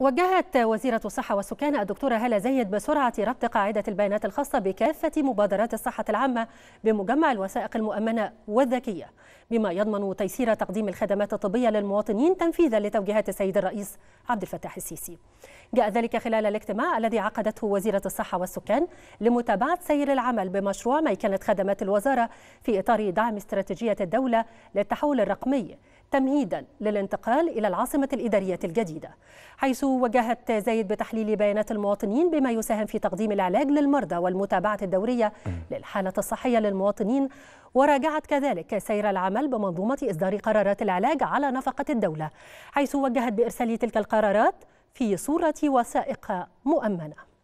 وجهت وزيرة الصحة والسكان الدكتورة هالة زيد بسرعة ربط قاعدة البيانات الخاصة بكافة مبادرات الصحة العامة بمجمع الوثائق المؤمنة والذكية بما يضمن تيسير تقديم الخدمات الطبية للمواطنين تنفيذا لتوجيهات السيد الرئيس عبد الفتاح السيسي جاء ذلك خلال الاجتماع الذي عقدته وزيرة الصحة والسكان لمتابعة سير العمل بمشروع ميكنة خدمات الوزارة في إطار دعم استراتيجية الدولة للتحول الرقمي تمهيدا للانتقال إلى العاصمة الإدارية الجديدة حيث وجهت زايد بتحليل بيانات المواطنين بما يساهم في تقديم العلاج للمرضى والمتابعة الدورية للحالة الصحية للمواطنين وراجعت كذلك سير العمل بمنظومة إصدار قرارات العلاج على نفقة الدولة حيث وجهت بإرسال تلك القرارات في صورة وثائق مؤمنة